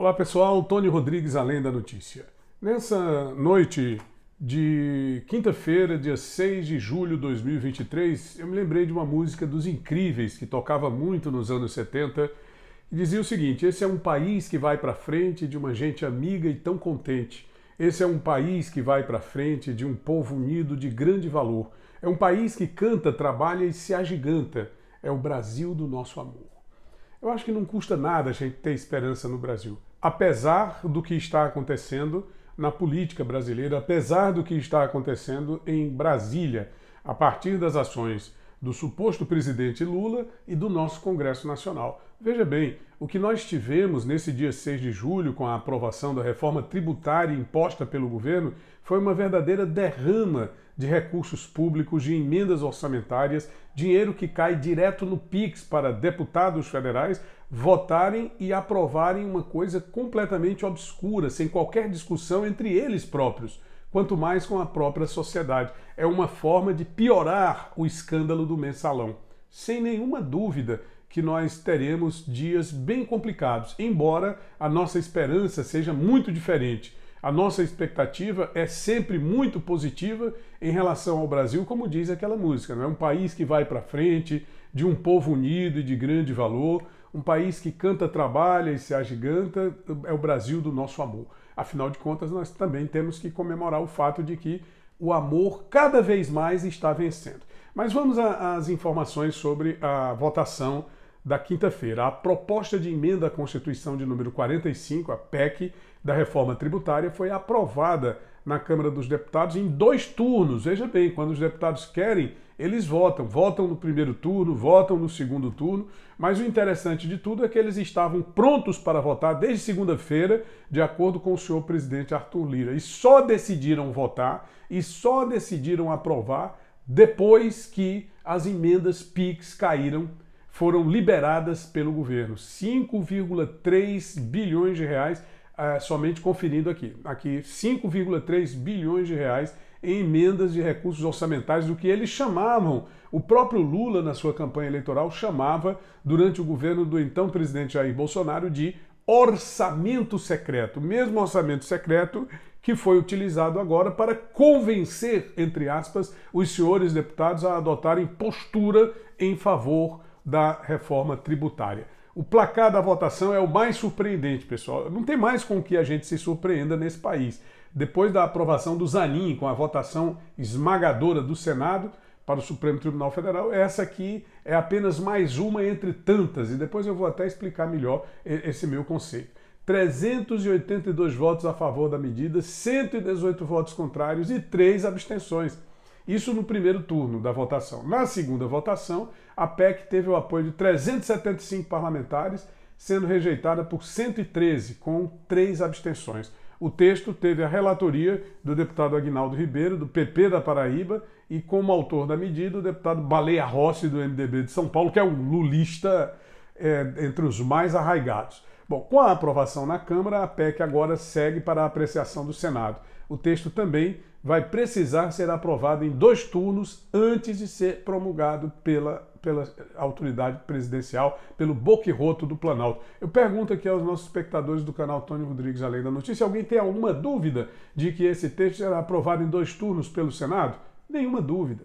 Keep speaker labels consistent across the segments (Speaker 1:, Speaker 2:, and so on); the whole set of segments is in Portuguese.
Speaker 1: Olá pessoal, Tony Rodrigues, Além da Notícia. Nessa noite de quinta-feira, dia 6 de julho de 2023, eu me lembrei de uma música dos Incríveis que tocava muito nos anos 70 e dizia o seguinte: Esse é um país que vai para frente de uma gente amiga e tão contente. Esse é um país que vai para frente de um povo unido de grande valor. É um país que canta, trabalha e se agiganta. É o Brasil do nosso amor. Eu acho que não custa nada a gente ter esperança no Brasil apesar do que está acontecendo na política brasileira, apesar do que está acontecendo em Brasília, a partir das ações do suposto presidente Lula e do nosso Congresso Nacional. Veja bem, o que nós tivemos nesse dia 6 de julho, com a aprovação da reforma tributária imposta pelo governo, foi uma verdadeira derrama de recursos públicos, de emendas orçamentárias, dinheiro que cai direto no PIX para deputados federais, votarem e aprovarem uma coisa completamente obscura, sem qualquer discussão entre eles próprios, quanto mais com a própria sociedade. É uma forma de piorar o escândalo do mensalão. Sem nenhuma dúvida que nós teremos dias bem complicados, embora a nossa esperança seja muito diferente a nossa expectativa é sempre muito positiva em relação ao Brasil, como diz aquela música. Não é um país que vai para frente, de um povo unido e de grande valor, um país que canta, trabalha e se agiganta, é o Brasil do nosso amor. Afinal de contas, nós também temos que comemorar o fato de que o amor cada vez mais está vencendo. Mas vamos às informações sobre a votação da quinta-feira, a proposta de emenda à Constituição de número 45, a PEC, da reforma tributária, foi aprovada na Câmara dos Deputados em dois turnos. Veja bem, quando os deputados querem, eles votam. Votam no primeiro turno, votam no segundo turno, mas o interessante de tudo é que eles estavam prontos para votar desde segunda-feira, de acordo com o senhor presidente Arthur Lira. E só decidiram votar e só decidiram aprovar depois que as emendas pics caíram foram liberadas pelo governo, 5,3 bilhões de reais, uh, somente conferindo aqui, aqui 5,3 bilhões de reais em emendas de recursos orçamentais do que eles chamavam, o próprio Lula na sua campanha eleitoral chamava, durante o governo do então presidente Jair Bolsonaro, de orçamento secreto, mesmo orçamento secreto que foi utilizado agora para convencer, entre aspas, os senhores deputados a adotarem postura em favor da reforma tributária. O placar da votação é o mais surpreendente, pessoal. Não tem mais com que a gente se surpreenda nesse país. Depois da aprovação do Zanin, com a votação esmagadora do Senado para o Supremo Tribunal Federal, essa aqui é apenas mais uma entre tantas. E depois eu vou até explicar melhor esse meu conceito. 382 votos a favor da medida, 118 votos contrários e 3 abstenções. Isso no primeiro turno da votação. Na segunda votação, a PEC teve o apoio de 375 parlamentares, sendo rejeitada por 113, com três abstenções. O texto teve a relatoria do deputado Agnaldo Ribeiro, do PP da Paraíba, e como autor da medida, o deputado Baleia Rossi, do MDB de São Paulo, que é um lulista é, entre os mais arraigados. Bom, com a aprovação na Câmara, a PEC agora segue para a apreciação do Senado. O texto também vai precisar ser aprovado em dois turnos antes de ser promulgado pela pela autoridade presidencial, pelo boquirroto do Planalto. Eu pergunto aqui aos nossos espectadores do canal Tony Rodrigues Além da Notícia, alguém tem alguma dúvida de que esse texto será aprovado em dois turnos pelo Senado? Nenhuma dúvida.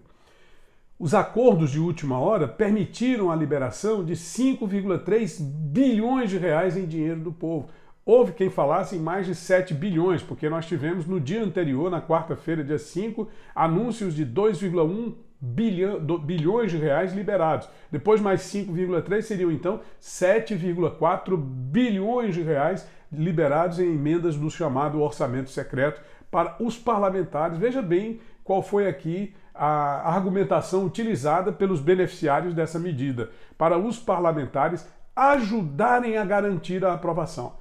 Speaker 1: Os acordos de última hora permitiram a liberação de 5,3 bilhões de reais em dinheiro do povo. Houve quem falasse em mais de 7 bilhões, porque nós tivemos no dia anterior, na quarta-feira, dia 5, anúncios de 2,1 bilhão, bilhões de reais liberados. Depois mais 5,3 seriam então 7,4 bilhões de reais liberados em emendas do chamado orçamento secreto para os parlamentares. Veja bem qual foi aqui a argumentação utilizada pelos beneficiários dessa medida, para os parlamentares ajudarem a garantir a aprovação.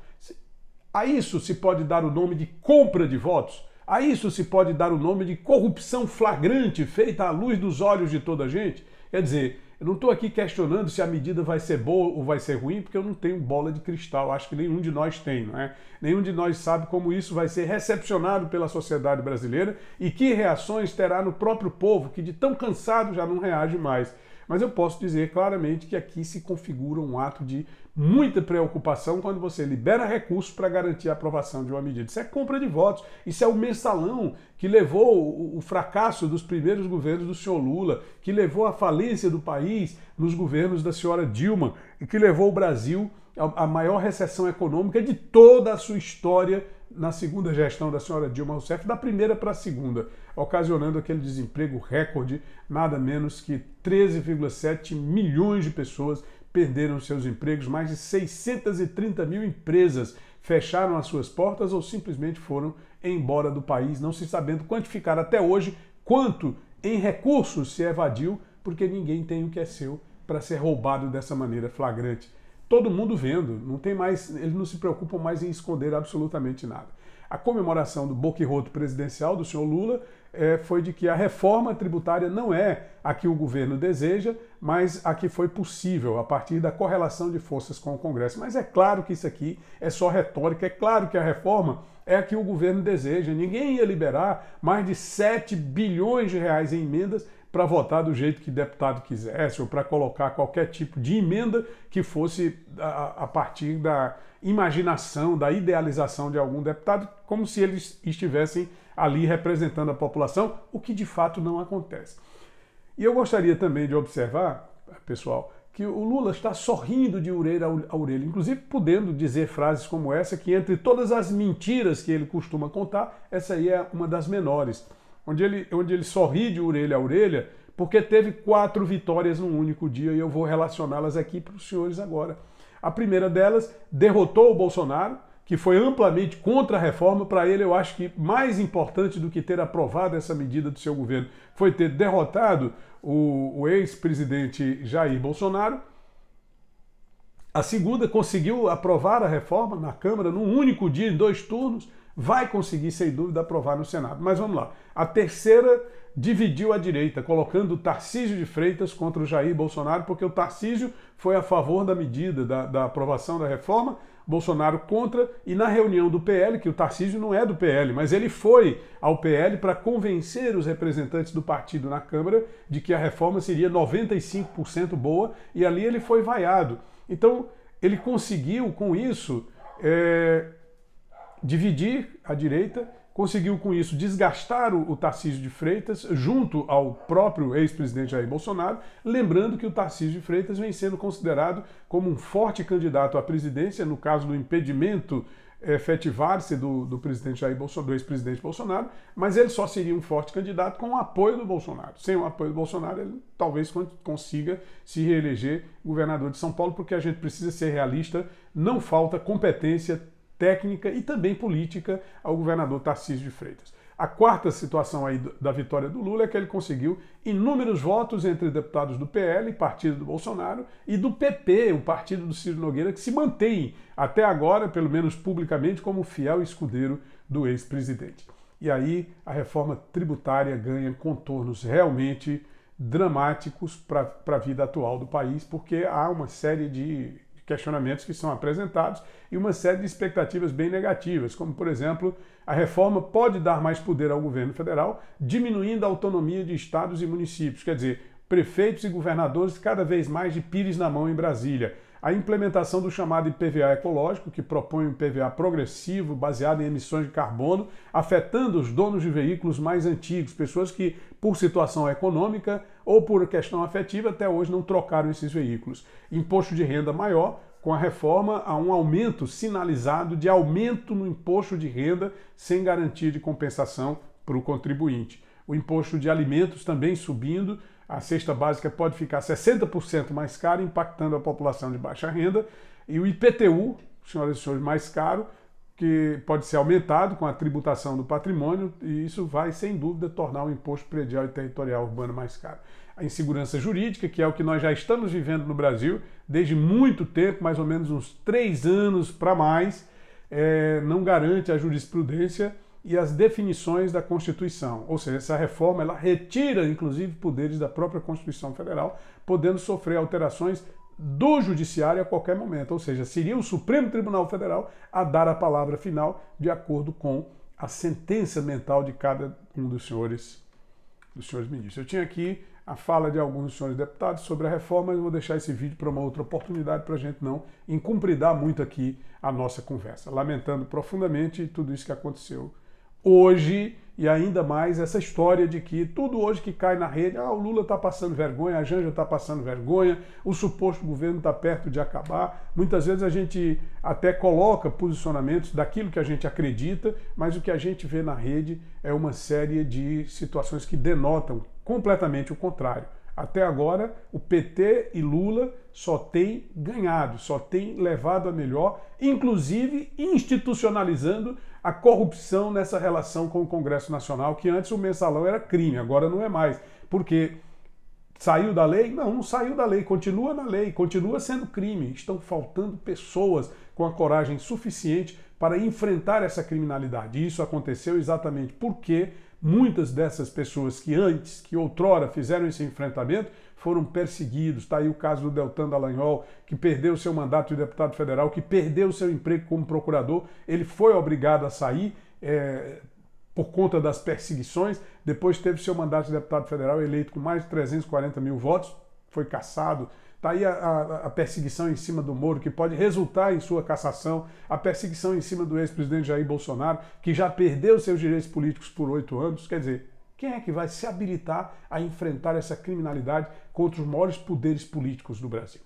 Speaker 1: A isso se pode dar o nome de compra de votos? A isso se pode dar o nome de corrupção flagrante feita à luz dos olhos de toda a gente? Quer dizer, eu não estou aqui questionando se a medida vai ser boa ou vai ser ruim, porque eu não tenho bola de cristal, acho que nenhum de nós tem, não é? Nenhum de nós sabe como isso vai ser recepcionado pela sociedade brasileira e que reações terá no próprio povo, que de tão cansado já não reage mais. Mas eu posso dizer claramente que aqui se configura um ato de muita preocupação quando você libera recursos para garantir a aprovação de uma medida. Isso é compra de votos, isso é o mensalão que levou o fracasso dos primeiros governos do senhor Lula, que levou à falência do país nos governos da senhora Dilma e que levou o Brasil à maior recessão econômica de toda a sua história na segunda gestão da senhora Dilma Rousseff, da primeira para a segunda, ocasionando aquele desemprego recorde, nada menos que 13,7 milhões de pessoas perderam seus empregos, mais de 630 mil empresas fecharam as suas portas ou simplesmente foram embora do país, não se sabendo quantificar até hoje quanto em recursos se evadiu, porque ninguém tem o que é seu para ser roubado dessa maneira flagrante todo mundo vendo, não tem mais, eles não se preocupam mais em esconder absolutamente nada. A comemoração do boquirroto presidencial do senhor Lula é, foi de que a reforma tributária não é a que o governo deseja, mas a que foi possível a partir da correlação de forças com o Congresso. Mas é claro que isso aqui é só retórica, é claro que a reforma é a que o governo deseja. Ninguém ia liberar mais de 7 bilhões de reais em emendas para votar do jeito que deputado quisesse ou para colocar qualquer tipo de emenda que fosse a, a partir da imaginação, da idealização de algum deputado, como se eles estivessem ali representando a população, o que de fato não acontece. E eu gostaria também de observar, pessoal, que o Lula está sorrindo de orelha a orelha, inclusive podendo dizer frases como essa, que entre todas as mentiras que ele costuma contar, essa aí é uma das menores onde ele, onde ele sorri de orelha a orelha, porque teve quatro vitórias num único dia e eu vou relacioná-las aqui para os senhores agora. A primeira delas derrotou o Bolsonaro, que foi amplamente contra a reforma. Para ele, eu acho que mais importante do que ter aprovado essa medida do seu governo foi ter derrotado o, o ex-presidente Jair Bolsonaro. A segunda conseguiu aprovar a reforma na Câmara num único dia, em dois turnos vai conseguir, sem dúvida, aprovar no Senado. Mas vamos lá. A terceira dividiu a direita, colocando o Tarcísio de Freitas contra o Jair Bolsonaro, porque o Tarcísio foi a favor da medida, da, da aprovação da reforma, Bolsonaro contra, e na reunião do PL, que o Tarcísio não é do PL, mas ele foi ao PL para convencer os representantes do partido na Câmara de que a reforma seria 95% boa, e ali ele foi vaiado. Então, ele conseguiu com isso. É, dividir a direita, conseguiu com isso desgastar o, o Tarcísio de Freitas junto ao próprio ex-presidente Jair Bolsonaro, lembrando que o Tarcísio de Freitas vem sendo considerado como um forte candidato à presidência, no caso do impedimento eh, efetivar-se do, do presidente Jair Bolsonaro, do ex-presidente Bolsonaro, mas ele só seria um forte candidato com o apoio do Bolsonaro. Sem o apoio do Bolsonaro, ele talvez consiga se reeleger governador de São Paulo, porque a gente precisa ser realista, não falta competência técnica e também política ao governador Tarcísio de Freitas. A quarta situação aí da vitória do Lula é que ele conseguiu inúmeros votos entre deputados do PL, partido do Bolsonaro, e do PP, o partido do Ciro Nogueira, que se mantém até agora, pelo menos publicamente, como fiel escudeiro do ex-presidente. E aí a reforma tributária ganha contornos realmente dramáticos para a vida atual do país, porque há uma série de questionamentos que são apresentados e uma série de expectativas bem negativas, como, por exemplo, a reforma pode dar mais poder ao governo federal, diminuindo a autonomia de estados e municípios. Quer dizer, prefeitos e governadores cada vez mais de pires na mão em Brasília a implementação do chamado IPVA ecológico, que propõe um IPVA progressivo baseado em emissões de carbono, afetando os donos de veículos mais antigos, pessoas que, por situação econômica ou por questão afetiva, até hoje não trocaram esses veículos. Imposto de renda maior, com a reforma há um aumento sinalizado de aumento no imposto de renda sem garantia de compensação para o contribuinte. O imposto de alimentos também subindo, a cesta básica pode ficar 60% mais cara, impactando a população de baixa renda, e o IPTU, senhoras e senhores, mais caro, que pode ser aumentado com a tributação do patrimônio, e isso vai, sem dúvida, tornar o imposto predial e territorial urbano mais caro. A insegurança jurídica, que é o que nós já estamos vivendo no Brasil desde muito tempo, mais ou menos uns três anos para mais, é, não garante a jurisprudência e as definições da Constituição. Ou seja, essa reforma ela retira, inclusive, poderes da própria Constituição Federal, podendo sofrer alterações do Judiciário a qualquer momento. Ou seja, seria o Supremo Tribunal Federal a dar a palavra final de acordo com a sentença mental de cada um dos senhores, dos senhores ministros. Eu tinha aqui a fala de alguns dos senhores deputados sobre a reforma, mas vou deixar esse vídeo para uma outra oportunidade para a gente não incumpridar muito aqui a nossa conversa. Lamentando profundamente tudo isso que aconteceu hoje e ainda mais essa história de que tudo hoje que cai na rede, ah, o Lula está passando vergonha, a Janja está passando vergonha, o suposto governo está perto de acabar. Muitas vezes a gente até coloca posicionamentos daquilo que a gente acredita, mas o que a gente vê na rede é uma série de situações que denotam completamente o contrário. Até agora, o PT e Lula só têm ganhado, só têm levado a melhor, inclusive institucionalizando a corrupção nessa relação com o Congresso Nacional, que antes o mensalão era crime, agora não é mais. Porque saiu da lei? Não, não saiu da lei, continua na lei, continua sendo crime. Estão faltando pessoas com a coragem suficiente para enfrentar essa criminalidade. E isso aconteceu exatamente porque Muitas dessas pessoas que antes, que outrora fizeram esse enfrentamento, foram perseguidos. Está aí o caso do Deltan Dallagnol, que perdeu seu mandato de deputado federal, que perdeu seu emprego como procurador. Ele foi obrigado a sair é, por conta das perseguições. Depois teve seu mandato de deputado federal eleito com mais de 340 mil votos foi caçado. Está aí a, a, a, perseguição em cima do Moro, que pode resultar em sua cassação, a perseguição em cima do ex-presidente Jair Bolsonaro, que já perdeu seus direitos políticos por oito anos. Quer dizer, quem é que vai se habilitar a enfrentar essa criminalidade contra os maiores poderes políticos do Brasil?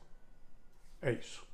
Speaker 1: É isso.